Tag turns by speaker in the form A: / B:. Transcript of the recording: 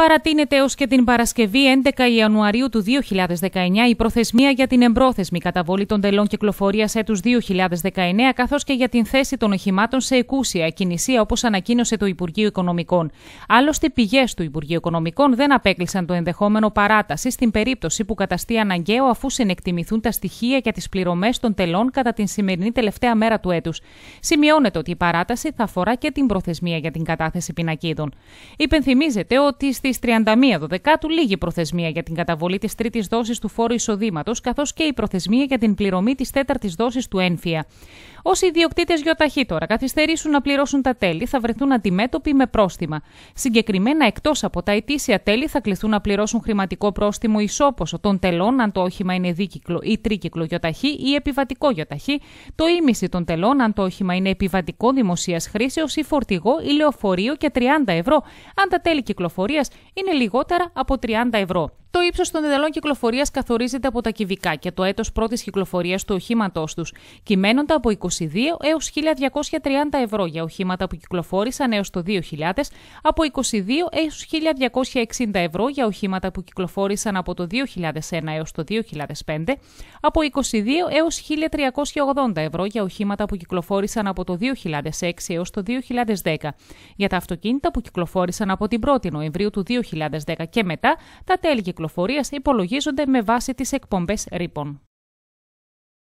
A: Παρατείνεται ως και την Παρασκευή 11 Ιανουαρίου του 2019 η προθεσμία για την εμπρόθεσμη καταβολή των τελών κυκλοφορίας έτους 2019 καθώς και για την θέση των οχημάτων σε εκούσια κινησία όπως ανακοίνωσε το Υπουργείο Οικονομικών. Άλλωστε πηγές του Υπουργείου Οικονομικών δεν απέκλεισαν το ενδεχόμενο παράταση στην περίπτωση που καταστεί αναγκαίο αφού συνεκτιμηθούν τα στοιχεία για τις πληρωμές των τελών κατά την σημερινή τελευταία μέρα του έτους. Σημειώνεται ότι η παράταση θα αφορά και την προθεσμία για την κατάθεση πινακίδων. Υπενθυμίζεται ότι στη στι 31 Δοδεκάτου λίγη προθεσμία για την καταβολή της τρίτης δόσης του φόρου εισοδήματος, καθώς και η προθεσμία για την πληρωμή της τέταρτης δόσης του ένφια. Όσοι ιδιοκτήτε γιοταχή τώρα καθυστερήσουν να πληρώσουν τα τέλη, θα βρεθούν αντιμέτωποι με πρόστιμα. Συγκεκριμένα, εκτός από τα ετήσια τέλη, θα κληθούν να πληρώσουν χρηματικό πρόστιμο ισόποσο των τελών, αν το όχημα είναι δίκυκλο ή τρίκυκλο γιοταχή ή επιβατικό γιοταχή, το ίμιση των τελών, αν το όχημα είναι επιβατικό δημοσίας χρήσεως ή φορτηγό ή λεωφορείο και 30 ευρώ, αν τα τέλη κυκλοφορίας είναι λιγότερα από 30 ευρώ. Το ύψος των εντελών κυκλοφορίας καθορίζεται από τα κυβικά και το έτος πρώτης κυκλοφορίας του οχήματός τους, κυμαίνονται από 22 έω 1230 ευρώ για οχήματα που κυκλοφόρησαν έως το 2000, από 22 έω 1260 ευρώ για οχήματα που κυκλοφόρησαν από το 2001 έως το 2005, από 22 έω 1380 ευρώ για οχήματα που κυκλοφόρησαν από το 2006 έως το 2010, για τα αυτοκίνητα που κυκλοφόρησαν από την 1η Νοεμβρίου του 2010 και μετά, τα τέλη υπολογίζονται με βάση τις εκπομπές ρήπων.